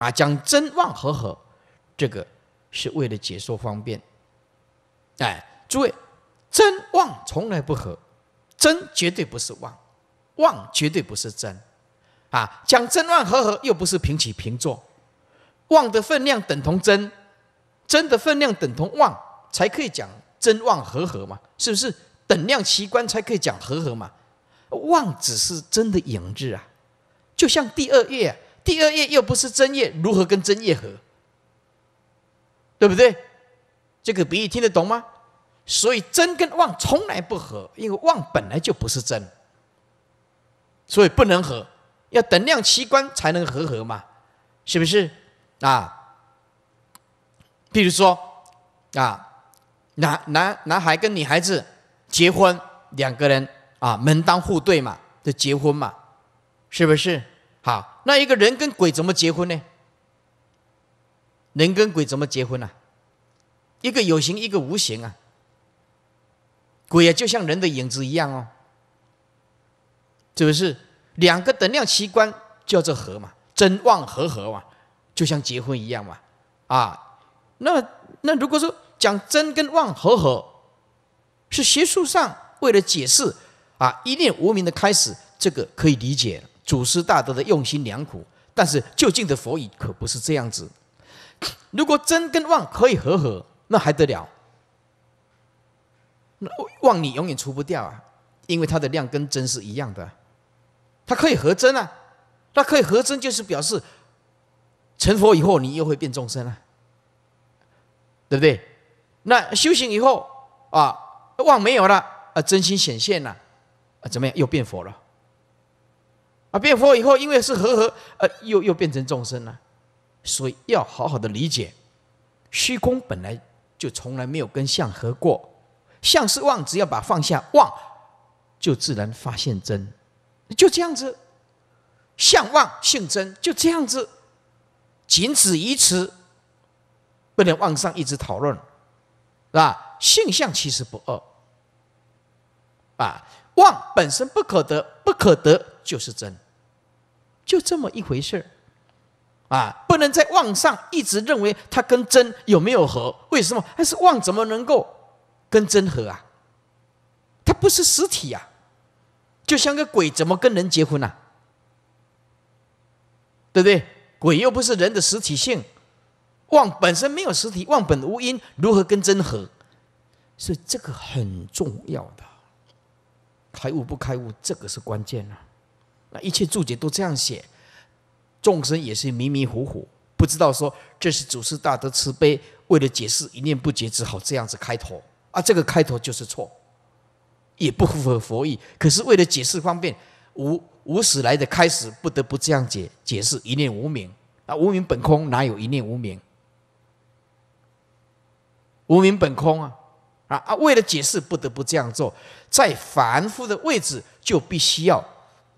啊，讲真妄和合，这个是为了解说方便。哎，诸位，真妄从来不合，真绝对不是妄，妄绝对不是真。啊，讲真妄和合又不是平起平坐，妄的分量等同真，真的分量等同妄，才可以讲真妄和合嘛？是不是等量齐观才可以讲和合嘛？妄只是真的影子啊，就像第二月。第二页又不是真叶，如何跟真叶合？对不对？这个比喻听得懂吗？所以真跟妄从来不合，因为妄本来就不是真，所以不能合。要等量齐观才能合合嘛，是不是？啊，比如说啊，男男男孩跟女孩子结婚，两个人啊门当户对嘛，就结婚嘛，是不是？好。那一个人跟鬼怎么结婚呢？人跟鬼怎么结婚啊？一个有形，一个无形啊。鬼啊，就像人的影子一样哦，是不是？两个等量器官叫做合嘛，真旺合合嘛，就像结婚一样嘛。啊，那那如果说讲真跟旺合合，是学术上为了解释啊一念无明的开始，这个可以理解。祖师大德的用心良苦，但是究竟的佛语可不是这样子。如果真跟妄可以和合，那还得了？那妄你永远除不掉啊，因为它的量跟真是一样的。它可以和真啊，那可以和真就是表示成佛以后你又会变众生了，对不对？那修行以后啊，妄没有了啊，真心显现了啊，怎么样？又变佛了。啊，变佛以后，因为是和合，呃，又又变成众生了，所以要好好的理解，虚空本来就从来没有跟相合过，相是妄，只要把放下妄，就自然发现真，就这样子，相妄性真，就这样子，仅止于此，不能妄上一直讨论，是吧？性相其实不二，啊，妄本身不可得，不可得。就是真，就这么一回事儿啊！不能在妄上，一直认为它跟真有没有合？为什么它是妄？怎么能够跟真合啊？它不是实体呀，就像个鬼，怎么跟人结婚呢？对不对？鬼又不是人的实体性，妄本身没有实体，妄本无因，如何跟真合？所以这个很重要的，开悟不开悟，这个是关键啊！那一切注解都这样写，众生也是迷迷糊糊，不知道说这是祖师大德慈悲，为了解释一念不解，只好这样子开头。啊，这个开头就是错，也不符合佛意。可是为了解释方便，无无始来的开始，不得不这样解解释一念无明。啊，无明本空，哪有一念无明？无明本空啊！啊啊，为了解释，不得不这样做，在凡夫的位置，就必须要。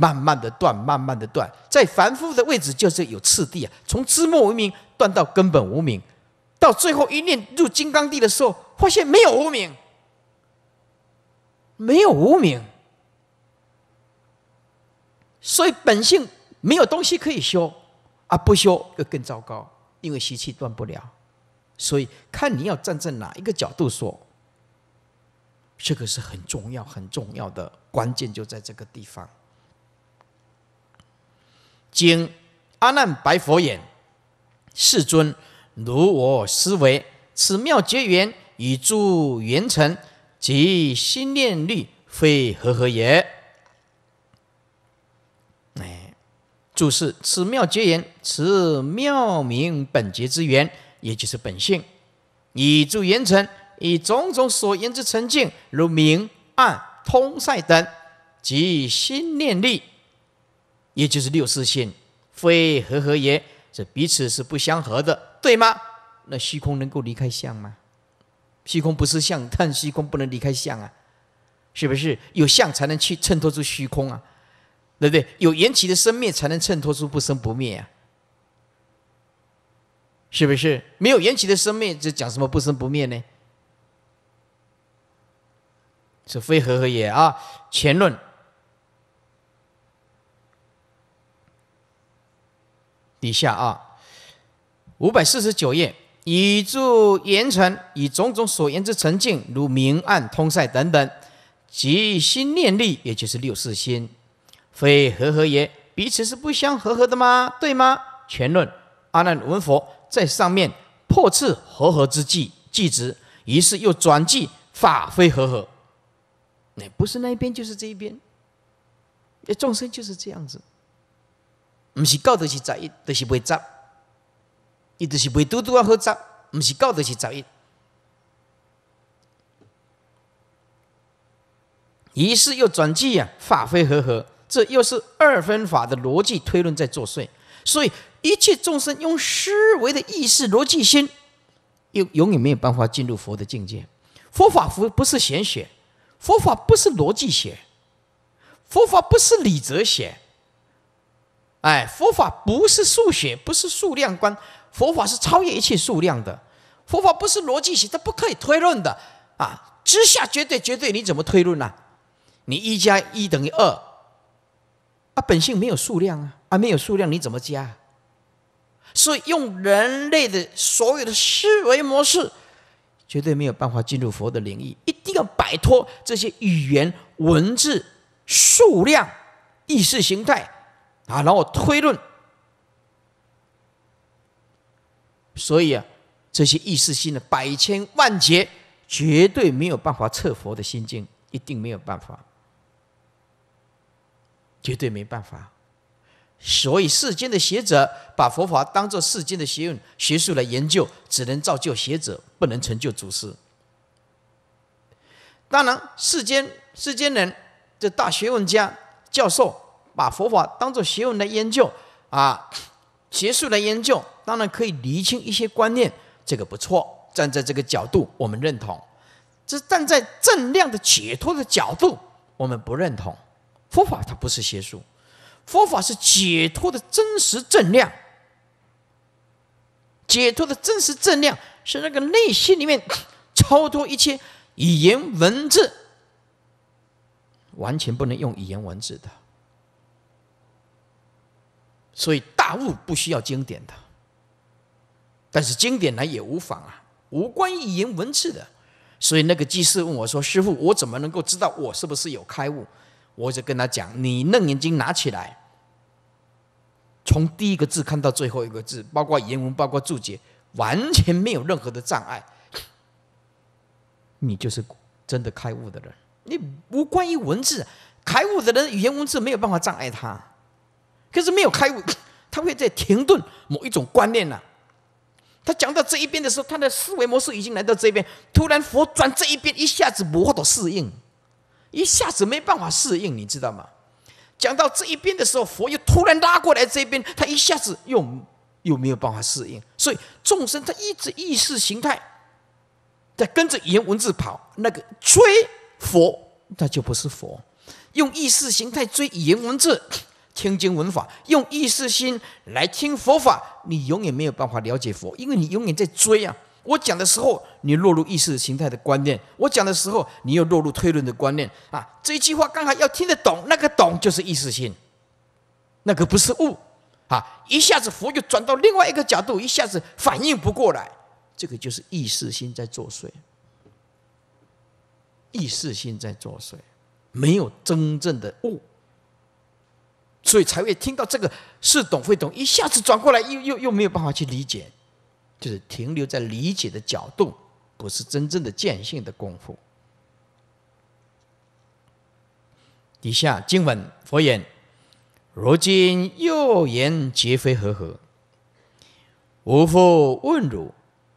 慢慢的断，慢慢的断，在凡夫的位置就是有次第啊，从知末无名断到根本无名，到最后一念入金刚地的时候，发现没有无名，没有无名，所以本性没有东西可以修啊，不修又更糟糕，因为习气断不了，所以看你要站在哪一个角度说，这个是很重要、很重要的关键，就在这个地方。经阿难白佛言：“世尊，如我思维，此妙结缘以助缘成，及心念力，非和合也？”哎，注释：此妙结缘，此妙名本结之缘，也就是本性，以助缘成，以种种所言之成境，如明暗、通塞等，及心念力。也就是六四性，非和合也，这彼此是不相合的，对吗？那虚空能够离开相吗？虚空不是相，但虚空不能离开相啊，是不是？有相才能去衬托出虚空啊，对不对？有缘起的生灭才能衬托出不生不灭啊，是不是？没有缘起的生灭，这讲什么不生不灭呢？是非和合也啊，前论。底下啊，五百四十九页，以助言成，以种种所言之沉静，如明暗通塞等等，即心念力，也就是六四心，非和合也。彼此是不相合合的吗？对吗？全论阿难闻佛在上面破斥和合之计，计之，于是又转计法非和合。不是那一边就是这一边，众生就是这样子。不是告就是十一，就是未十，亦就是未读读要合十。不是告就是十一。于是又转机呀，法非合合，这又是二分法的逻辑推论在作祟。所以一切众生用思维的意识逻辑心，又永远没有办法进入佛的境界。佛法佛不是玄学，佛法不是逻辑学，佛法不是理哲学。哎，佛法不是数学，不是数量观，佛法是超越一切数量的。佛法不是逻辑学，它不可以推论的啊。之下绝对绝对，你怎么推论呢？你一加一等于二，啊，本性没有数量啊，啊，没有数量你怎么加？所以用人类的所有的思维模式，绝对没有办法进入佛的领域，一定要摆脱这些语言、文字、数量、意识形态。啊，然后推论，所以啊，这些意识心的百千万劫，绝对没有办法测佛的心境，一定没有办法，绝对没办法。所以世间的学者把佛法当做世间的学问、学术来研究，只能造就学者，不能成就祖师。当然，世间世间人这大学问家、教授。把佛法当做学问来研究啊，学术来研究，当然可以厘清一些观念，这个不错。站在这个角度，我们认同；，这站在正量的解脱的角度，我们不认同。佛法它不是邪术，佛法是解脱的真实正量。解脱的真实正量是那个内心里面 超脱一切语言文字，完全不能用语言文字的。所以大悟不需要经典的，但是经典来也无妨啊，无关语言文字的。所以那个技师问我说：“师傅，我怎么能够知道我是不是有开悟？”我就跟他讲：“你楞眼睛拿起来，从第一个字看到最后一个字，包括原言文，包括注解，完全没有任何的障碍，你就是真的开悟的人。你无关于文字，开悟的人语言文字没有办法障碍他。”可是没有开悟，他会在停顿某一种观念呐。他讲到这一边的时候，他的思维模式已经来到这边，突然佛转这一边，一下子无法的适应，一下子没办法适应，你知道吗？讲到这一边的时候，佛又突然拉过来这边，他一下子又又没有办法适应，所以众生他一直意识形态在跟着语言文字跑，那个追佛那就不是佛，用意识形态追语言文字。听经闻法，用意识心来听佛法，你永远没有办法了解佛，因为你永远在追啊。我讲的时候，你落入意识形态的观念；我讲的时候，你又落入推论的观念啊。这一句话，刚好要听得懂，那个懂就是意识心，那个不是悟啊。一下子佛又转到另外一个角度，一下子反应不过来，这个就是意识心在作祟，意识心在作祟，没有真正的悟。所以才会听到这个似懂非懂，一下子转过来又又又没有办法去理解，就是停留在理解的角度，不是真正的见性的功夫。底下经文，佛言：如今又言皆非和合。吾复问汝：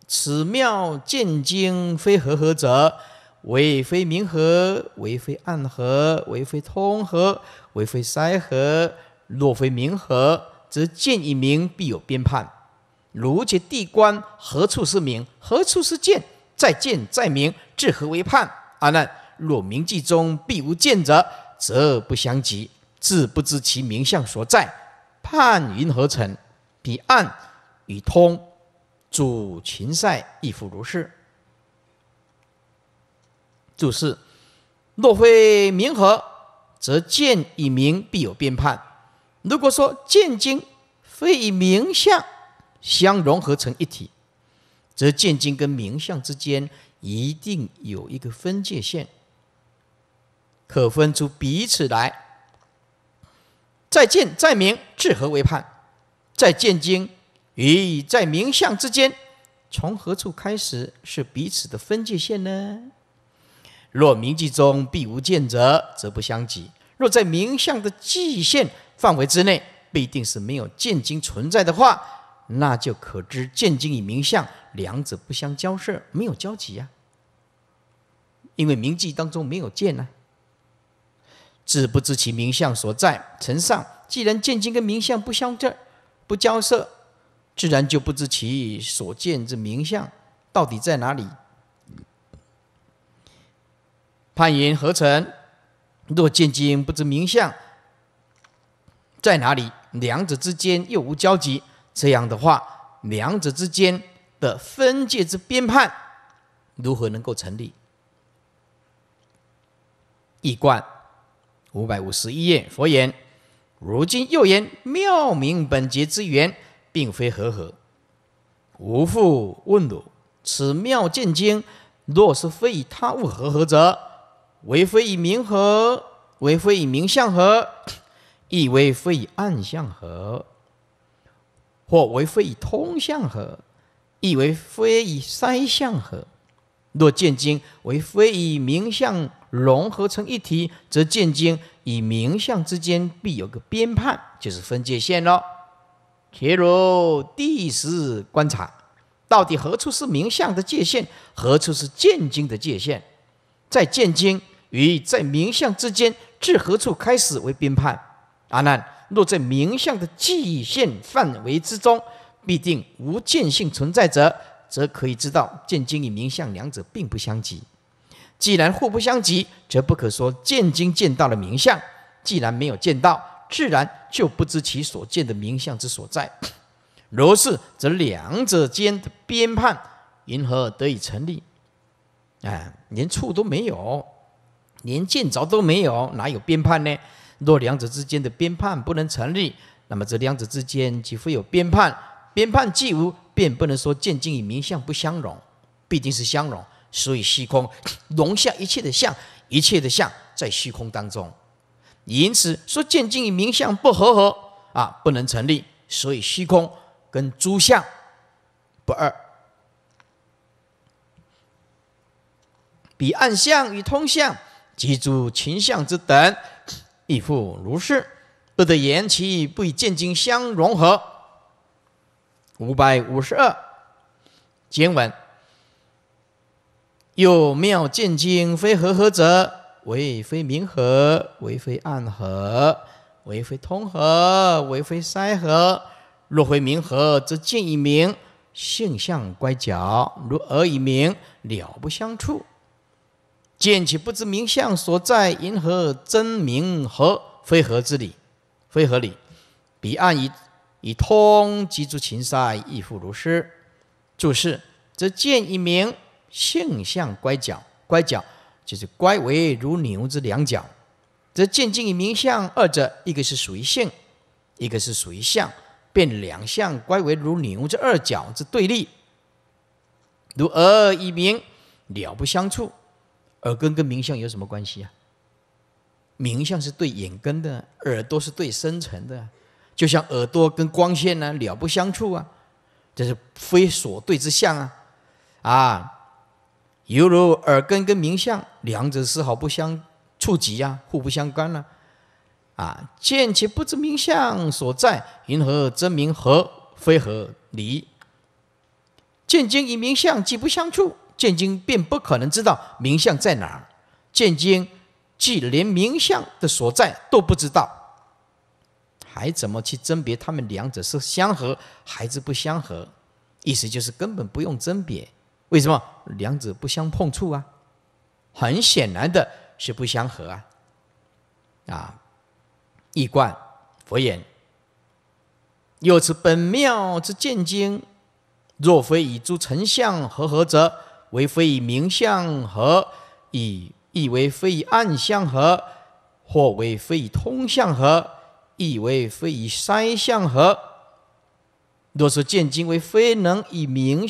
此妙见经非和合者？为非明和，为非暗和，为非通和，为非塞和。若非明和，则见一明必有边判。如且地观，何处是明？何处是见？再见再明，至何为判？阿难，若明记中必无见者，则不相及，自不知其名相所在，判云何成？彼暗与通，主情塞亦复如是。就是，若非明和，则见以明必有变判。如果说见经非以明相相融合成一体，则见经跟明相之间一定有一个分界线，可分出彼此来。再见再明，至何为判？在见经与在明相之间，从何处开始是彼此的分界线呢？若名记中必无见者，则不相及；若在名相的际限范围之内，必定是没有见经存在的话，那就可知见经与名相两者不相交涉，没有交集呀。因为名记当中没有见呢，自不知其名相所在。诚上，既然见经跟名相不相证、不交涉，自然就不知其所见之名相到底在哪里。判言何成？若见经不知名相在哪里，两者之间又无交集，这样的话，两者之间的分界之边判如何能够成立？一观五百五十一页佛言：如今又言妙明本节之源，并非和合。吾复问汝：此妙见经，若是非以他物和合者？为非以明合，为非以明相合，亦为非以暗相合，或为非以通相合，亦为非以塞相合。若见经为非以明相融合成一体，则见经与明相之间必有个边判，就是分界线咯。且如第时观察，到底何处是明相的界限，何处是见经的界限，在见经。于在名相之间，至何处开始为边判？阿难，若在名相的界限范围之中，必定无见性存在者，则可以知道见经与名相两者并不相及。既然互不相及，则不可说见经见到了名相。既然没有见到，自然就不知其所见的名相之所在。如是，则两者间的边判，银何得以成立？哎，连处都没有。连见着都没有，哪有编判呢？若两者之间的编判不能成立，那么这两者之间岂会有编判？编判既无，便不能说见境与名相不相容，毕竟是相容，所以虚空容下一切的相，一切的相在虚空当中。因此说见境与名相不合合啊，不能成立。所以虚空跟诸相不二，彼暗相与通相。及诸情相之等，亦复如是，不得言其不与见经相融合。五百五十二简文，有妙见经非和合者，为非明和，为非暗合，为非通和，为非塞和。若非明和，则见以明性相乖角；如耳以明了不相触。见其不知名相所在，银何真名？何非合之理？非合理？彼岸以以通即诸情塞，亦复如是。注释则见一名性相乖角，乖角就是乖为如牛之两角，则见境一名相，二者一个是属于性，一个是属于相，便两相乖为如牛之二角之对立。如而一名了不相触。耳根跟名相有什么关系啊？名相是对眼根的，耳朵是对深层的，就像耳朵跟光线呢了不相触啊，这是非所对之相啊，啊，犹如耳根跟名相两者丝毫不相触及啊，互不相干呢，啊，见其不知名相所在，云何真名？何非何离？见经与名相既不相触。见经便不可能知道名相在哪儿，见经既连名相的所在都不知道，还怎么去甄别他们两者是相合还是不相合？意思就是根本不用甄别，为什么？两者不相碰触啊，很显然的是不相合啊！啊，易观佛言，又此本妙之见经，若非以诸成相合合者。为非明相合，以亦为非暗相合，或为非通相合，亦为非以筛相合。若是见经为非能以明。